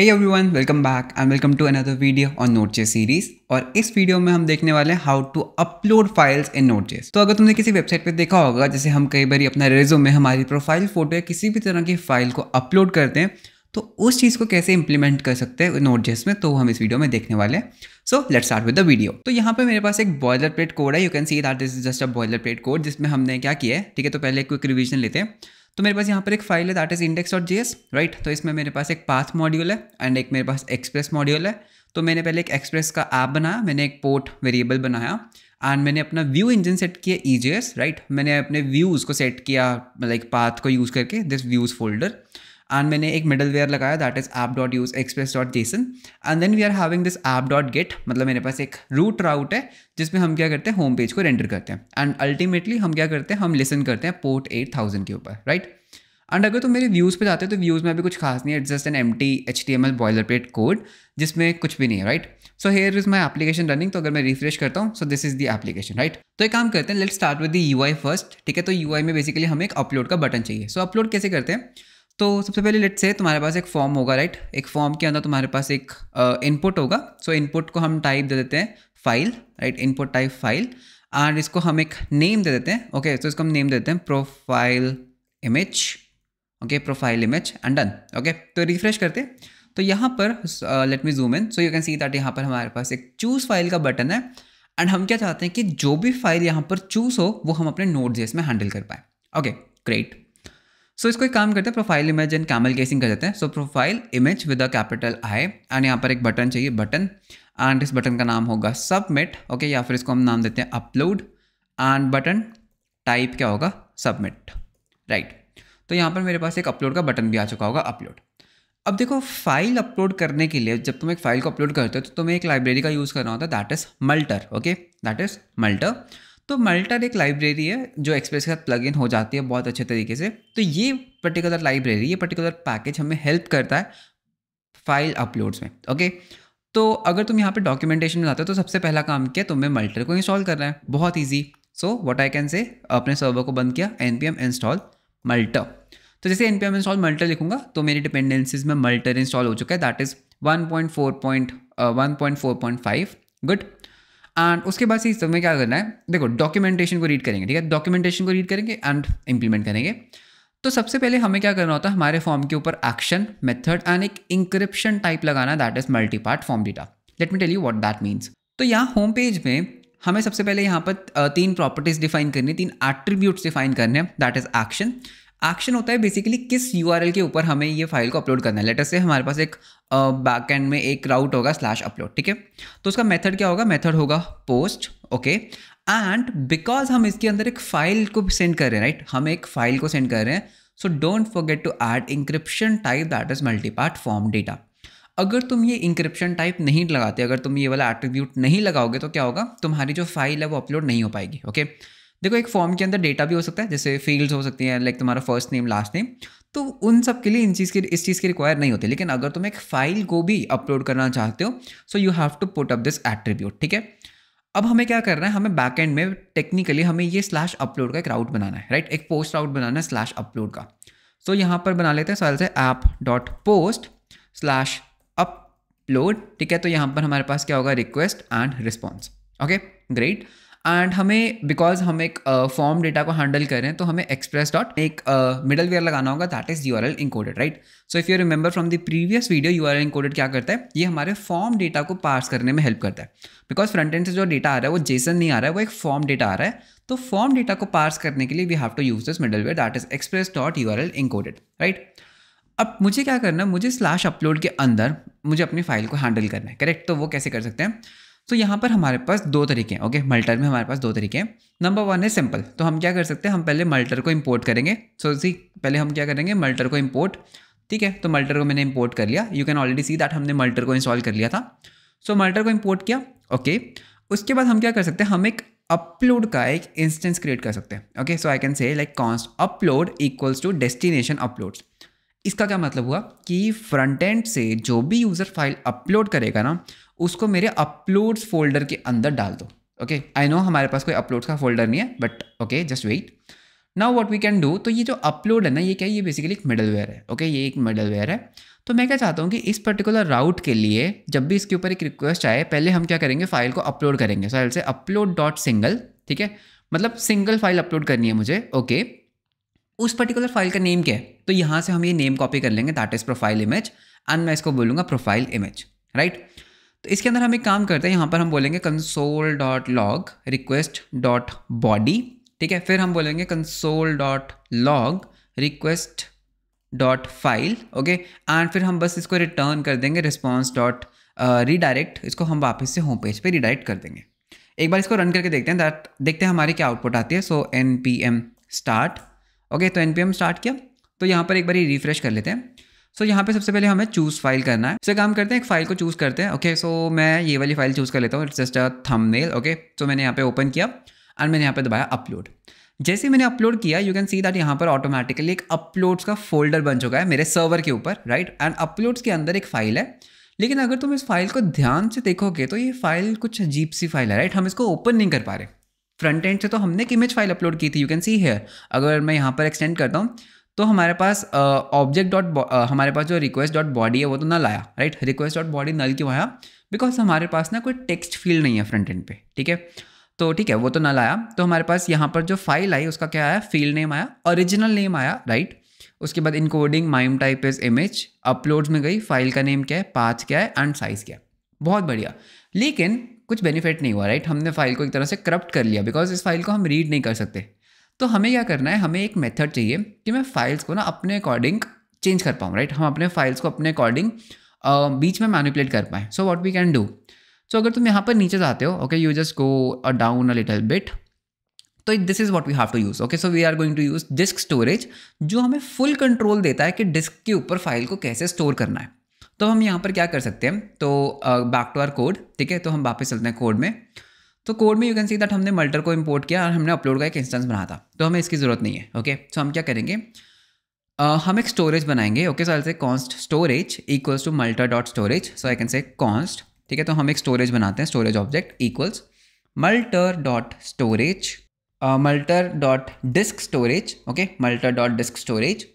Hey everyone, welcome back and welcome to another video on Node JS series और इस वीडियो में हम देखने वाले हैं how to upload files in Node JS तो अगर तुमने किसी वेबसाइट पे देखा होगा जैसे हम कई बार अपना रेजो में हमारी प्रोफाइल फोटो या किसी भी तरह की फाइल को अपलोड करते हैं तो उस चीज़ को कैसे इंप्लीमेंट कर सकते हैं नोटजेस में तो हम इस वीडियो में देखने वाले हैं so let start with the video तो यहाँ पे मेरे पास एक बॉयलर प्लेट कोड है you can see that is just a boilerplate code जिसमें हमने क्या किया है ठीक है तो पहले क्विक रिविजन लेते हैं तो मेरे पास यहाँ पर एक फाइल है that is index dot G right तो इसमें मेरे पास एक पाथ मॉड्यूल है एंड एक मेरे पास एक्सप्रेस मॉड्यूल है तो मैंने पहले एक एक्सप्रेस का ऐप बनाया मैंने एक पोर्ट वेरिएबल बनाया एंड मैंने अपना व्यू इंजन सेट किया ई जी एस राइट मैंने अपने व्यूज़ को सेट किया लाइक पाथ को यूज़ करके दिस व्यूज़ फोल्डर एंड मैंने एक वेयर लगाया is app dot use express dot JSON and then we are having this app dot get मतलब मेरे पास एक रूट राउट है जिसमें हम क्या करते हैं होम पेज को रेंडर करते हैं एंड अल्टीमेटली हम क्या करते हैं हम लिसन करते हैं पोर्ट एट थाउजेंड के ऊपर राइट एंड अगर तुम मेरे व्यूज़ पे जाते हो तो व्यूज़ में अभी कुछ खास नहीं है it's just an empty H T M L boilerplate code जिसमें कुछ भी नहीं है right so here is my application running तो अगर मैं रिफ्रेश करता हूँ so this is the application right तो एक काम करते हैं let start with the U I first ठीक है तो यू आई में बेसिकली हमें एक अपलोड का बटन चाहिए सो so, अपलोड कैसे करते हैं तो सबसे पहले लेट से तुम्हारे पास एक फॉर्म होगा राइट एक फॉर्म के अंदर तुम्हारे पास एक इनपुट uh, होगा सो so, इनपुट को हम टाइप दे देते हैं file right input type file and इसको हम एक नेम दे देते हैं ओके okay, तो इसको हम नेम देते हैं profile image okay profile image and done okay तो रिफ्रेश करते तो यहाँ पर let me zoom in so you can see that यहाँ पर हमारे पास एक चूज़ फाइल का बटन है एंड हम क्या चाहते हैं कि जो भी फाइल यहाँ पर चूज़ हो वो हम अपने नोट जेस में हैंडल कर पाए ओके ग्रेट सो so, इसको एक काम करते हैं profile image and camel casing कर देते हैं so profile image with a capital I and यहाँ पर एक बटन चाहिए बटन एंड इस बटन का नाम होगा सबमिट ओके या फिर इसको हम नाम देते हैं अपलोड एंड बटन टाइप क्या होगा सबमिट राइट right. तो यहाँ पर मेरे पास एक अपलोड का बटन भी आ चुका होगा अपलोड अब देखो फाइल अपलोड करने के लिए जब तुम एक फाइल को अपलोड करते हो तो तुम्हें एक लाइब्रेरी का यूज़ करना होता है that is multer okay that is multer तो मल्टर एक लाइब्रेरी है जो एक्सप्रेस के साथ प्लग इन हो जाती है बहुत अच्छे तरीके से तो ये पर्टिकुलर लाइब्रेरी ये पर्टिकुलर पैकेज हमें हेल्प करता है फाइल अपलोड्स में ओके तो अगर तुम यहाँ पे डॉक्यूमेंटेशन में जाते हो तो सबसे पहला काम क्या तुम्हें मल्टर को इंस्टॉल करना है बहुत easy so what I can say अपने सर्वर को बंद किया N P M install multer तो जैसे N P M install multer लिखूंगा तो मेरी डिपेंडेंसीज में मल्टर इंस्टॉल हो चुका है that is one point four point one point four point five good and उसके बाद इस सब में क्या करना है देखो डॉक्यूमेंटेशन को रीड करेंगे ठीक है डॉक्यूमेंटेशन को रीड करेंगे एंड इम्प्लीमेंट करेंगे तो सबसे पहले हमें क्या करना होता है हमारे फॉर्म के ऊपर एक्शन मेथड एंड एक इंक्रिप्शन टाइप लगाना that is multipart form data let me tell you what that means तो यहाँ होम पेज में हमें सबसे पहले यहाँ पर तीन प्रॉपर्टीज डिफाइन करनी है तीन एट्रीब्यूट्स डिफाइन करने दैट इज एक्शन एक्शन होता है बेसिकली किस यू के ऊपर हमें ये फाइल को अपलोड करना है लेटर से हमारे पास एक बैक एंड में एक राउट होगा स्लैश अपलोड ठीक है तो उसका मेथड क्या होगा मेथड होगा पोस्ट ओके एंड बिकॉज हम इसके अंदर एक फाइल को सेंड कर रहे हैं राइट हम एक फाइल को सेंड कर रहे हैं so don't forget to add encryption type that is multipart form data अगर तुम ये इंक्रिप्शन टाइप नहीं लगाते अगर तुम ये वाला एट्रीब्यूट नहीं लगाओगे तो क्या होगा तुम्हारी जो फाइल है वो अपलोड नहीं हो पाएगी ओके okay? देखो एक फॉर्म के अंदर डेटा भी हो सकता है जैसे फील्ड्स हो सकती हैं लाइक तुम्हारा फर्स्ट नेम लास्ट नेम तो उन सब के लिए इन चीज़ की इस चीज़ की रिक्वायर नहीं होती लेकिन अगर तुम एक फाइल को भी अपलोड करना चाहते हो so you have to put up this attribute ठीक है अब हमें क्या करना है हमें बैक एंड में टेक्निकली हमें ये स्लैश अपलोड का एक राउट बनाना है राइट एक पोस्ट राउट बनाना है स्लैश अपलोड का सो so, यहाँ पर बना लेते हैं सवाल से app dot post slash upload ठीक है तो यहाँ पर हमारे पास क्या होगा request and response okay great and हमें बिकॉज हम एक फॉर्म uh, डेटा को हैंडल कर रहे हैं तो हमें एक्सप्रेस डॉट एक मिडल uh, वेयर लगाना होगा that is U R L encoded right so if you remember from the previous video U R L encoded क्या करता है ये हमारे फॉर्म डेटा को पास करने में हेल्प करता है बिकॉज फ्रंट एंड से जो डेटा आ रहा है वो जेसन नहीं आ रहा है वो एक फॉर्म डेटा आ रहा है तो फॉर्म डेटा को पास करने के लिए we have to use this middleware that is express dot U R L encoded right अब मुझे क्या करना है मुझे स्लैश अपलोड के अंदर मुझे अपनी फाइल को हैंडल करना है करेक्ट तो वो कैसे कर सकते हैं तो यहाँ पर हमारे पास दो तरीके हैं ओके मल्टर में हमारे पास दो तरीके हैं नंबर वन है सिंपल तो हम क्या कर सकते हैं हम पहले मल्टर को इम्पोर्ट करेंगे सो so, सी पहले हम क्या करेंगे मल्टर को इम्पोर्ट ठीक है तो मल्टर को मैंने इम्पोर्ट कर लिया you can already see that हमने मल्टर को इंस्टॉल कर लिया था सो so, मल्टर को इम्पोर्ट किया ओके okay. उसके बाद हम क्या कर सकते हैं हम एक अपलोड का एक इंस्टेंस क्रिएट कर सकते हैं okay so I can say like const upload equals to destination uploads इसका क्या मतलब हुआ कि फ्रंट एंड से जो भी यूज़र फाइल अपलोड करेगा ना उसको मेरे अपलोड्स फोल्डर के अंदर डाल दो ओके आई नो हमारे पास कोई अपलोड्स का फोल्डर नहीं है but okay just wait now what we can do तो ये जो अपलोड है ना ये क्या ये बेसिकली एक वेयर है ओके okay? ये एक वेयर है तो मैं क्या चाहता हूँ कि इस पर्टिकुलर राउट के लिए जब भी इसके ऊपर एक रिक्वेस्ट आए पहले हम क्या करेंगे फाइल को अपलोड करेंगे सो आई से अपलोड डॉट सिंगल ठीक है मतलब सिंगल फाइल अपलोड करनी है मुझे ओके okay? उस पर्टिकुलर फाइल का नेम क्या है तो यहाँ से हम ये नेम कॉपी कर लेंगे that is profile image and मैं इसको बोलूँगा प्रोफाइल इमेज राइट तो इसके अंदर हम एक काम करते हैं यहाँ पर हम बोलेंगे console dot log request dot body ठीक है फिर हम बोलेंगे console dot log request dot file okay and फिर हम बस इसको रिटर्न कर देंगे रिस्पॉन्स डॉट रीडायरेक्ट इसको हम वापस से होम पेज पर रिडायरेक्ट कर देंगे एक बार इसको रन करके देखते हैं दैट देखते हैं हमारी क्या आउटपुट आती है so N P M start okay तो एन स्टार्ट किया तो यहाँ पर एक बार रिफ्रेश कर लेते हैं सो so, यहाँ पे सबसे पहले हमें चूज़ फाइल करना है इससे काम करते हैं एक फाइल को चूज़ करते हैं ओके सो मैं ये वाली फाइल चूज़ कर लेता हूँ it's just a thumbnail okay so मैंने यहाँ पे ओपन किया एंड मैंने यहाँ पे दबाया अपलोड जैसे ही मैंने अपलोड किया यू कैन सी दैट यहाँ पर ऑटोमेटिकली एक अपलोड्स का फोल्डर बन चुका है मेरे सर्वर के ऊपर राइट एंड अपलोड्स के अंदर एक फाइल है लेकिन अगर तुम इस फाइल को ध्यान से देखोगे तो ये फाइल कुछ अजीब सी फाइल है राइट हम इसको ओपन नहीं कर पा रहे फ्रंट एंड से तो हमने एक इमेज फाइल अपलोड की थी यू कैन सी हेयर अगर मैं यहाँ पर एक्सटेंड करता हूँ तो हमारे पास ऑब्जेक्ट डॉट हमारे पास जो रिक्वेस्ट डॉट बॉडी है वो तो नल आया right request dot body null क्यों आया बिकॉज हमारे पास ना कोई टेक्स्ट फील्ड नहीं है फ्रंट एंड पे ठीक है तो ठीक है वो तो नल आया तो हमारे पास यहाँ पर जो फाइल आई उसका क्या आया फील्ड नेम आया ओरिजिनल नेम आया राइट उसके बाद encoding mime type is image uploads में गई फाइल का नेम क्या है पाथ क्या है एंड साइज क्या है बहुत बढ़िया लेकिन कुछ बेनिफिट नहीं हुआ राइट हमने फाइल को एक तरह से करप्ट कर लिया बिकॉज इस फाइल को हम रीड नहीं कर सकते तो हमें क्या करना है हमें एक मेथड चाहिए कि मैं फाइल्स को ना अपने अकॉर्डिंग चेंज कर पाऊँ राइट हम अपने फाइल्स को अपने अकॉर्डिंग बीच में मैनिपुलेट कर पाएँ so what we can do so अगर तुम यहाँ पर नीचे जाते हो okay you just go a down a little bit तो this is what we have to use okay so we are going to use disk storage जो हमें फुल कंट्रोल देता है कि डिस्क के ऊपर फाइल को कैसे स्टोर करना है तो हम यहाँ पर क्या कर सकते हैं तो बैक टू आर कोड ठीक है तो हम वापस चलते हैं कोड में तो कोड में यू कैन सी दैट हमने मल्टर को इम्पोर्ट किया और हमने अपलोड का एक इंस्टेंस बना था तो हमें इसकी ज़रूरत नहीं है ओके सो हम क्या करेंगे uh, हम एक स्टोरेज बनाएंगे okay so say const storage equals to multer dot storage so I can say const ठीक है तो हम एक स्टोरेज बनाते हैं storage object equals multer dot storage multer dot disk storage okay multer dot disk storage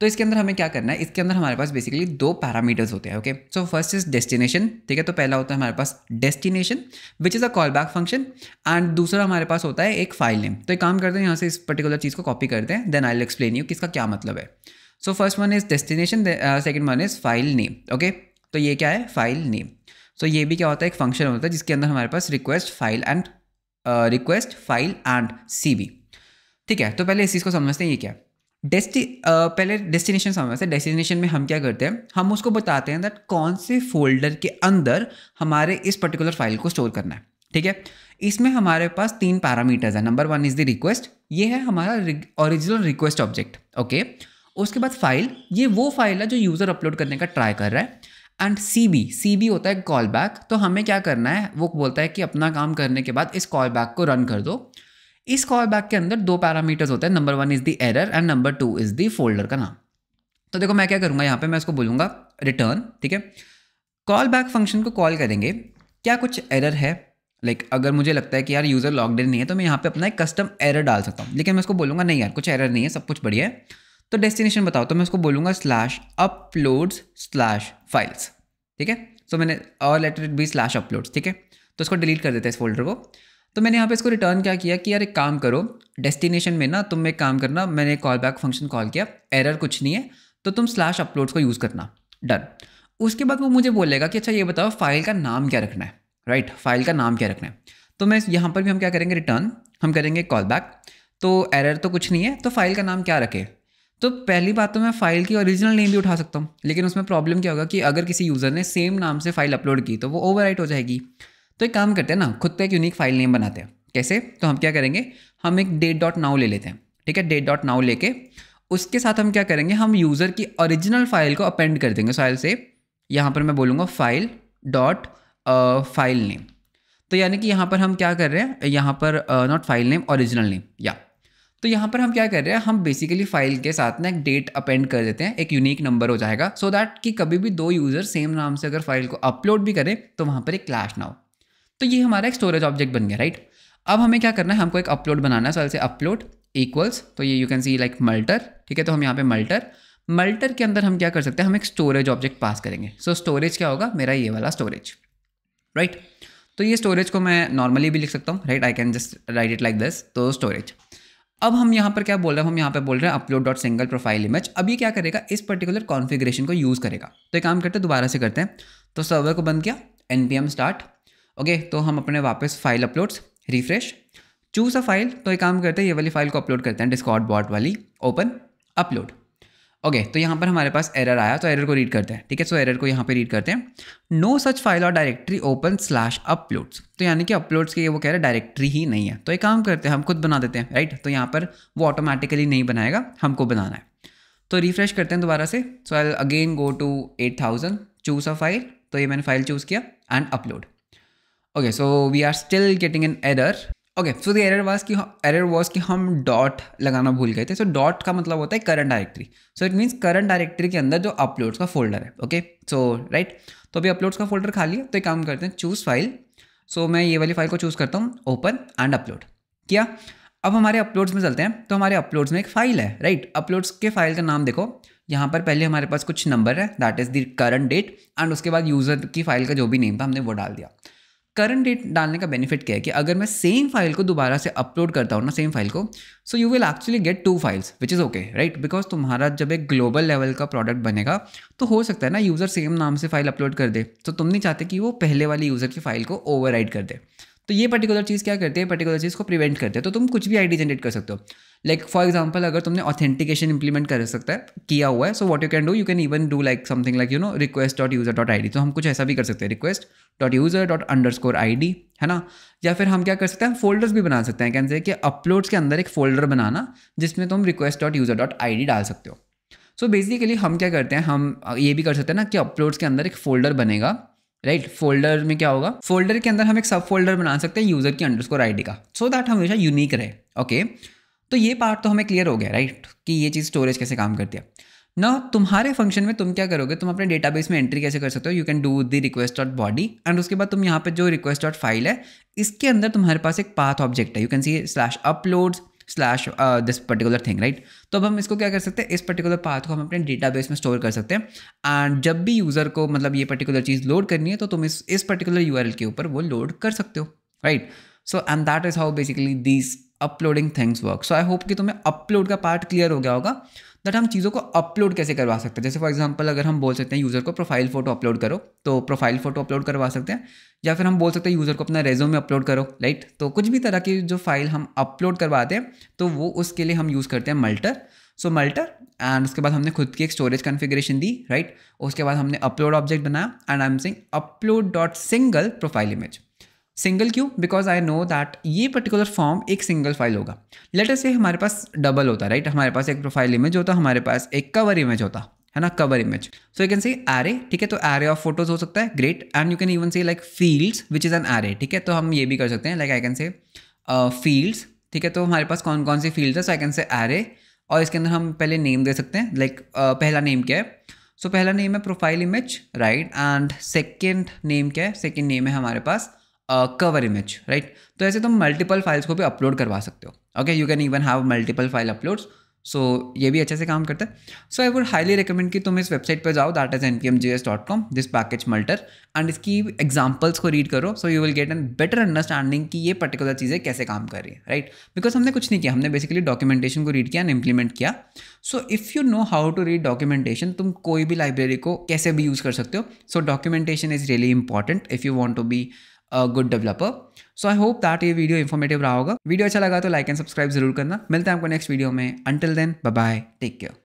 तो इसके अंदर हमें क्या करना है इसके अंदर हमारे पास बेसिकली दो पैरामीटर्स होते हैं okay so first is destination ठीक है तो पहला होता है हमारे पास destination which is a callback function and दूसरा हमारे पास होता है एक फाइल नेम तो एक काम करते हैं यहाँ से इस पर्टिकुलर चीज़ को कॉपी करते हैं देन आई एक्सप्लेन यू किसका क्या मतलब है so first one is destination second one is file name okay तो ये क्या है फाइल नेम सो ये भी क्या होता है एक फंक्शन होता है जिसके अंदर हमारे पास request file and request file and C ठीक है तो पहले इस चीज़ को समझते हैं ये क्या है डेस्टि uh, पहले डेस्टिनेशन समझ से डेस्टिनेशन में हम क्या करते हैं हम उसको बताते हैं दैट कौन से फोल्डर के अंदर हमारे इस पर्टिकुलर फाइल को स्टोर करना है ठीक है इसमें हमारे पास तीन पैरामीटर्स है number one is the request ये है हमारा ओरिजिनल रिक्वेस्ट ऑब्जेक्ट ओके उसके बाद फाइल ये वो फाइल है जो यूज़र अपलोड करने का ट्राई कर रहा है and C B C B होता है कॉल बैक तो हमें क्या करना है वो बोलता है कि अपना काम करने के बाद इस कॉल बैक को रन कर दो इस कॉल बैक के अंदर दो पैरामीटर्स होते हैं number one is the error and number two is the folder का नाम तो देखो मैं क्या करूँगा यहाँ पे मैं इसको बोलूँगा रिटर्न ठीक है कॉल बैक फंक्शन को कॉल करेंगे क्या कुछ एरर है लाइक like, अगर मुझे लगता है कि यार यूज़र लॉकड इन नहीं है तो मैं यहाँ पे अपना एक कस्टम एरर डाल सकता हूँ लेकिन मैं उसको बोलूँगा नहीं यार कुछ एरर नहीं है सब कुछ बढ़िया है तो डेस्टिनेशन बताओ तो मैं उसको बोलूँगा स्लैश अपलोड्स स्लैश फाइल्स ठीक है सो मैंने और लेटर बी स्लैश अपलोड्स ठीक है तो उसको डिलीट कर देते हैं इस फोल्डर को तो मैंने यहाँ पे इसको रिटर्न क्या किया कि यार एक काम करो डेस्टिनेशन में ना तुम एक काम करना मैंने कॉल बैक फंक्शन कॉल किया एरर कुछ नहीं है तो तुम स्लैश अपलोड्स को यूज़ करना डन उसके बाद वो मुझे बोलेगा कि अच्छा ये बताओ फाइल का नाम क्या रखना है राइट फाइल का नाम क्या रखना है तो मैं यहाँ पर भी हम क्या करेंगे रिटर्न हम करेंगे कॉल बैक तो एरर तो कुछ नहीं है तो फाइल का नाम क्या रखे तो पहली बात तो मैं फाइल की ओरिजिनल नेम भी उठा सकता हूँ लेकिन उसमें प्रॉब्लम क्या होगा कि अगर किसी यूज़र ने सेम नाम से फाइल अपलोड की तो वो ओवर हो जाएगी तो एक काम करते हैं ना खुद पे एक यूनिक फाइल नेम बनाते हैं कैसे तो हम क्या करेंगे हम एक डेट डॉट नाउ ले लेते हैं ठीक है डेट डॉट नाउ लेके उसके साथ हम क्या करेंगे हम यूज़र की ओरिजिनल फाइल को अपेंड कर देंगे फाइल से यहाँ पर मैं बोलूँगा फाइल डॉट फाइल नेम तो यानी कि यहाँ पर हम क्या कर रहे हैं यहाँ पर not file name original name या तो यहाँ पर हम क्या कर रहे हैं हम बेसिकली फाइल के साथ ना एक डेट अपेंड कर देते हैं एक यूनिक नंबर हो जाएगा सो so दैट कि कभी भी दो यूज़र सेम नाम से अगर फाइल को अपलोड भी करें तो वहाँ पर एक क्लैश ना हो तो ये हमारा एक स्टोरेज ऑब्जेक्ट बन गया राइट अब हमें क्या करना है हमको एक अपलोड बनाना है सर से अपलोड इक्वल्स तो ये you can see like multer ठीक है तो हम यहाँ पे मल्टर मल्टर के अंदर हम क्या कर सकते हैं हम एक स्टोरेज ऑब्जेक्ट पास करेंगे सो so, स्टोरेज क्या होगा मेरा ये वाला स्टोरेज राइट right? तो ये स्टोरेज को मैं नॉर्मली भी लिख सकता हूँ right I can just write it like this तो स्टोरेज अब हम यहाँ पर क्या बोल रहे हैं हम यहाँ पर बोल रहे हैं upload dot single profile image अब ये क्या करेगा इस पर्टिकुलर कॉन्फिग्रेशन को यूज़ करेगा तो एक काम करते हैं दोबारा से करते हैं तो सर्वर को बंद किया एन स्टार्ट ओके तो हम अपने वापस file uploads refresh choose a file तो एक काम करते हैं ये वाली फाइल को अपलोड करते हैं डिस्कॉट बॉट वाली ओपन अपलोड ओके तो यहाँ पर हमारे पास एरर आया तो एरर को रीड करते हैं ठीक है सो एरर को यहाँ पे रीड करते हैं नो सच फाइल और डायरेक्टरी ओपन स्लैश अपलोड्स तो यानी कि अपलोड्स के वो कह रहे हैं डायरेक्टरी ही नहीं है तो एक काम करते हैं हम खुद बना देते हैं राइट तो यहाँ पर वो ऑटोमेटिकली नहीं बनाएगा हमको बनाना है तो रिफ्रेश करते हैं दोबारा से so I again go to eight thousand choose a file तो ये मैंने फाइल चूज़ किया and upload okay so we are still getting an error okay so the error was कि एरर वाज कि हम डॉट लगाना भूल गए थे सो so, डॉट का मतलब होता है current directory so it means current directory के अंदर जो अपलोड्स का फोल्डर है ओके सो राइट तो अभी अपलोड्स का फोल्डर खाली है तो एक काम करते हैं चूज़ फाइल सो मैं ये वाली फाइल को चूज़ करता हूँ ओपन एंड अपलोड किया अब हमारे अपलोड्स में चलते हैं तो हमारे अपलोड्स में एक फाइल है राइट अपलोड्स के फाइल का नाम देखो यहाँ पर पहले हमारे पास कुछ नंबर है that is the current date and उसके बाद यूज़र की फाइल का जो भी नेम था हमने वो डाल दिया करंट डेट डालने का बेनिफिट क्या है कि अगर मैं सेम फाइल को दोबारा से अपलोड करता हूँ ना सेम फाइल को so you will actually get two files which is okay right because तुम्हारा जब एक ग्लोबल लेवल का प्रोडक्ट बनेगा तो हो सकता है ना यूज़र सेम नाम से फाइल अपलोड कर दे तो तुम नहीं चाहते कि वो पहले वाली यूज़र की फाइल को ओवर कर दे तो ये पर्टिकुलर चीज़ क्या करते हैं पर्टिकुलर चीज़ को प्रिवेंट करते हैं तो तुम कुछ भी आईडी जनरेट कर सकते हो लाइक फॉर एग्जाम्पल अगर तुमने ऑथेंटिकेशन इंप्लीमेंट कर सकता है किया हुआ है so what you can do you can even do like something like you know request dot user dot I D तो हम कुछ ऐसा भी कर सकते हैं request dot user dot underscore I D है ना या फिर हम क्या कर सकते हैं हम फोल्डर्स भी बना सकते हैं कैन से कि अपलोड्स के अंदर एक फोल्डर बनाना जिसमें तुम request dot user dot I D डाल सकते हो सो so बेसिकली हम क्या करते हैं हम ये भी कर सकते हैं ना कि अपलोड्स के अंदर एक फोल्डर बनेगा राइट right? फोल्डर में क्या होगा फोल्डर के अंदर हम एक सब फोल्डर बना सकते हैं यूजर की अंडरस्कोर आईडी का सो so दैट हमेशा यूनिक रहे ओके okay? तो ये पार्ट तो हमें क्लियर हो गया राइट कि ये चीज़ स्टोरेज कैसे काम करती है ना तुम्हारे फंक्शन में तुम क्या करोगे तुम अपने डेटाबेस में एंट्री कैसे कर सकते हो you can do the request dot body and उसके बाद तुम यहाँ पे जो रिक्वेस्ट डॉट फाइल है इसके अंदर तुम्हारे पास एक पाथ ऑब्जेक्ट है you can see slash upload slash this particular thing right तो अब हम इसको क्या कर सकते हैं इस पर्टिकुलर पाथ को हम अपने डेटाबेस में स्टोर कर सकते हैं एंड जब भी यूज़र को मतलब ये पर्टिकुलर चीज़ लोड करनी है तो तुम इस इस पर्टिकुलर यू के ऊपर वो लोड कर सकते हो right so and that is how basically this uploading things work so I hope कि तुम्हें अपलोड का पार्ट क्लियर हो गया होगा दैट हम चीज़ों को अपलोड कैसे करवा सकते हैं जैसे फॉर एग्जाम्पल अगर हम बोल सकते हैं यूज़र को प्रोफाइल फ़ोटो अपलोड करो तो प्रोफाइल फ़ोटो अपलोड करवा सकते हैं या फिर हम बोल सकते हैं यूज़र को अपना रेजो में अपलोड करो राइट तो कुछ भी तरह की जो फाइल हम अपलोड करवाते हैं तो वो उसके लिए हम यूज़ करते हैं मल्टर सो मल्टर एंड उसके बाद हमने खुद की एक स्टोरेज कन्फिग्रेशन दी राइट उसके बाद हमने अपलोड ऑब्जेक्ट बनाया and I am using upload dot single profile image single क्यों बिकॉज आई नो दैट ये पर्टिकुलर फॉर्म एक सिंगल फाइल होगा लेटर से हमारे पास डबल होता राइट right? हमारे पास एक प्रोफाइल इमेज होता हमारे पास एक कवर इमेज होता है ना cover image so you can see array ठीक है तो एरे ऑफ फोटोज हो सकता है great and you can even say like fields which is an array ठीक है तो हम ये भी कर सकते हैं like I can say fields ठीक है तो हमारे पास कौन कौन सी फील्ड्स है सो आई कैन से एरे और इसके अंदर हम पहले नेम दे सकते हैं लाइक like, uh, पहला नेम क्या है सो so, पहला नेम है profile image right and second name क्या है सेकेंड नेम है हमारे पास कवर इमेज राइट तो ऐसे तुम मल्टीपल फाइल्स को भी अपलोड करवा सकते हो okay you can even have multiple file uploads so ये भी अच्छे से काम करता है so I would highly recommend कि तुम इस वेबसाइट पर जाओ that is N P M J S dot com this package multer and इसकी एग्जाम्पल्स को रीड करो so you will get an better understanding कि ये पर्टिकुलर चीज़ें कैसे काम कर रही है राइट बिकॉज हमने कुछ नहीं किया हमने बेसिकली डॉक्यूमेंटेशन को रीड किया एंड इम्प्लीमेंट किया so if you know how to read documentation तुम कोई भी लाइब्रेरी को कैसे भी यूज़ कर सकते हो so documentation is really important if you want to be good developer so I hope that ये वीडियो इन्फॉर्मेटिव रहा होगा वीडियो अच्छा लगा तो लाइक एंड सब्सक्राइब जरूर करना मिलते हैं आपको नेक्स्ट वीडियो में until then bye take care